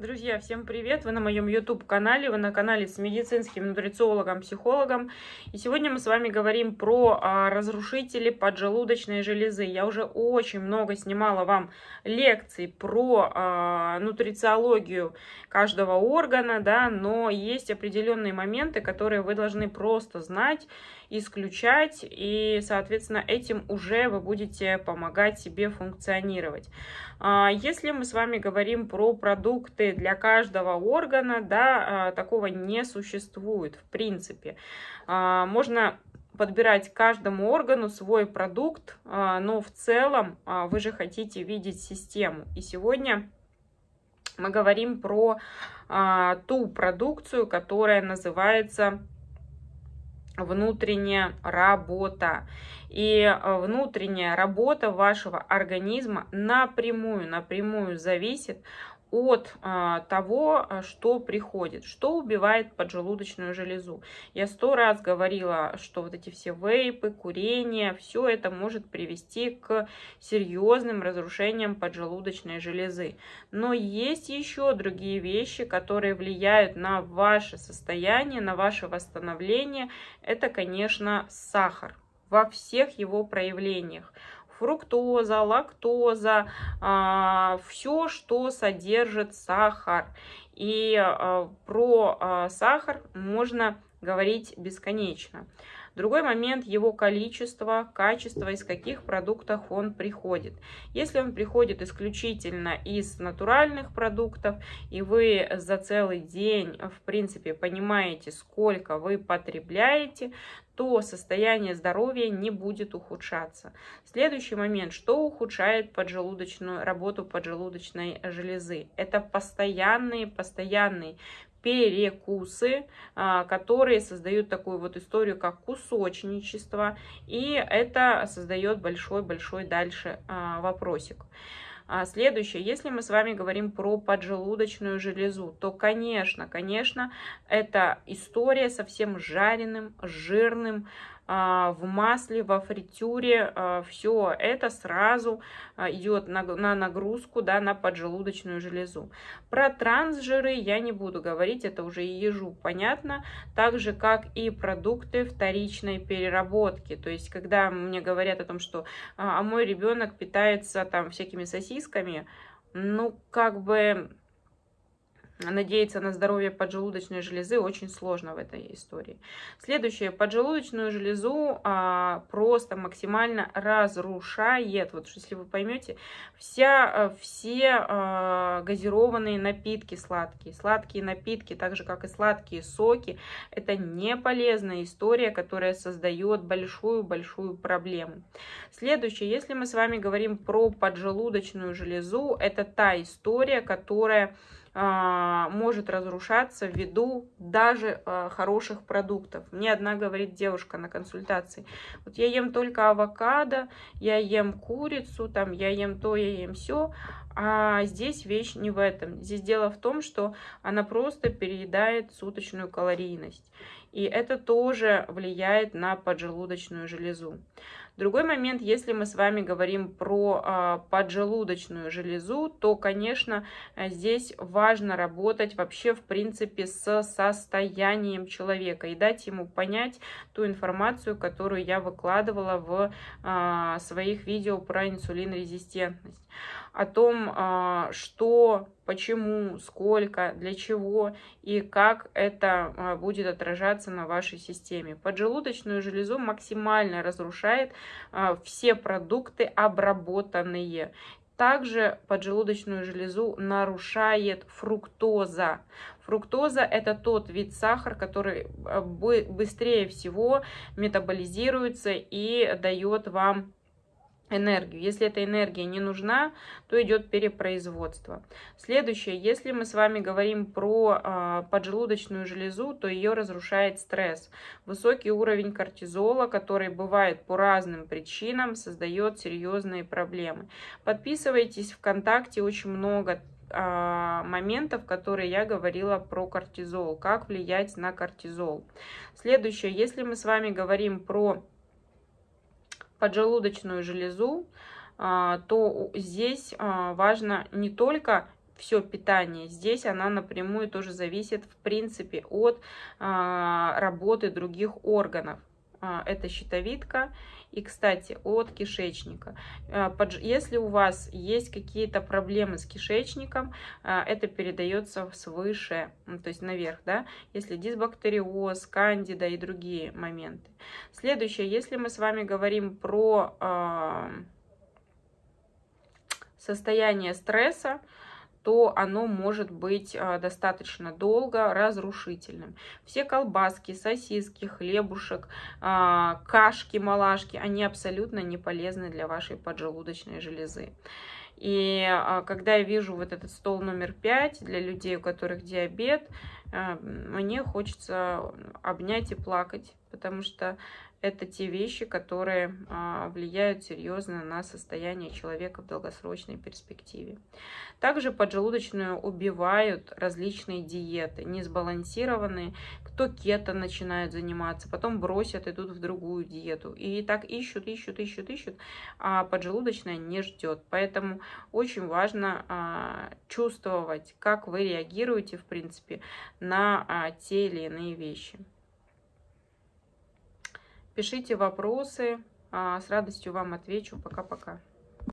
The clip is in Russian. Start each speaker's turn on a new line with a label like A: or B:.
A: Друзья, всем привет! Вы на моем YouTube-канале, вы на канале с медицинским нутрициологом, психологом. И сегодня мы с вами говорим про а, разрушители поджелудочной железы. Я уже очень много снимала вам лекций про а, нутрициологию каждого органа, да, но есть определенные моменты, которые вы должны просто знать, исключать, и, соответственно, этим уже вы будете помогать себе функционировать. А, если мы с вами говорим про продукты для каждого органа, да, а, такого не существует в принципе. А, можно подбирать каждому органу свой продукт, но в целом вы же хотите видеть систему. И сегодня мы говорим про ту продукцию, которая называется внутренняя работа. И э, внутренняя работа вашего организма напрямую, напрямую зависит от а, того, а, что приходит, что убивает поджелудочную железу. Я сто раз говорила, что вот эти все вейпы, курение, все это может привести к серьезным разрушениям поджелудочной железы. Но есть еще другие вещи, которые влияют на ваше состояние, на ваше восстановление. Это, конечно, сахар во всех его проявлениях фруктоза, лактоза, а, все, что содержит сахар. И а, про а, сахар можно говорить бесконечно. Другой момент – его количество, качество, из каких продуктов он приходит. Если он приходит исключительно из натуральных продуктов, и вы за целый день, в принципе, понимаете, сколько вы потребляете, то состояние здоровья не будет ухудшаться. Следующий момент, что ухудшает поджелудочную работу поджелудочной железы. Это постоянные, постоянные перекусы, а, которые создают такую вот историю, как кусочничество, и это создает большой-большой дальше а, вопросик. А, следующее, если мы с вами говорим про поджелудочную железу, то, конечно, конечно, это история со всем жареным, жирным, а, в масле, во фритюре. А, Все это сразу а, идет на, на нагрузку, да, на поджелудочную железу. Про трансжиры я не буду говорить, это уже и ежу понятно. Так же, как и продукты вторичной переработки. То есть, когда мне говорят о том, что а мой ребенок питается там всякими сосисками, ну, как бы Надеяться на здоровье поджелудочной железы очень сложно в этой истории. Следующее. Поджелудочную железу а, просто максимально разрушает. Вот если вы поймете, вся, э, все а, газированные напитки сладкие, сладкие напитки, так же как и сладкие соки, это не полезная история, которая создает большую-большую проблему. Следующее. Если мы с вами говорим про поджелудочную железу, это та история, которая а, может разрушаться ввиду даже а, хороших продуктов. Мне одна говорит девушка на консультации, вот я ем только авокадо, я ем курицу, там я ем то, я ем все, а здесь вещь не в этом. Здесь дело в том, что она просто переедает суточную калорийность. И это тоже влияет на поджелудочную железу. Другой момент, если мы с вами говорим про а, поджелудочную железу, то, конечно, э, здесь важно работать вообще, в принципе, с состоянием человека и дать ему понять ту информацию, которую я выкладывала в а, своих видео про инсулинрезистентность о том, а, что, почему, сколько, для чего и как это а, будет отражаться на вашей системе. Поджелудочную железу максимально разрушает а, все продукты обработанные. Также поджелудочную железу нарушает фруктоза. Фруктоза – это тот вид сахара, который быстрее всего метаболизируется и дает вам энергию. Если эта энергия не нужна, то идет перепроизводство. Следующее, если мы с вами говорим про э, поджелудочную железу, то ее разрушает стресс. Высокий уровень кортизола, который бывает по разным причинам, создает серьезные проблемы. Подписывайтесь ВКонтакте, очень много а, моментов, которые я говорила про кортизол, как влиять на кортизол. Следующее, если мы с вами говорим про поджелудочную железу, а, то здесь а, важно не только все питание. Здесь она напрямую тоже зависит, в принципе, от а, работы других органов. А, это щитовидка и, кстати, от кишечника. А, если у вас есть какие-то проблемы с кишечником, а, это передается свыше, то есть наверх, да, если дисбактериоз, кандида и другие моменты. Следующее, если мы с вами говорим про состояние стресса, то оно может быть а, достаточно долго разрушительным. Все колбаски, сосиски, хлебушек, а, кашки, малашки, они абсолютно не полезны для вашей поджелудочной железы. И а, когда я вижу вот этот стол номер 5 для людей, у которых диабет, а, мне хочется обнять и плакать, потому что это те вещи, которые а, влияют серьезно на состояние человека в долгосрочной перспективе. Также поджелудочную убивают различные диеты, несбалансированные. Кто кето начинает заниматься, потом бросят, идут в другую диету. И так ищут, ищут, ищут, ищут, а поджелудочная не ждет. Поэтому очень важно а, чувствовать, как вы реагируете, в принципе, на а, те или иные вещи. Пишите вопросы, а, с радостью вам отвечу. Пока-пока.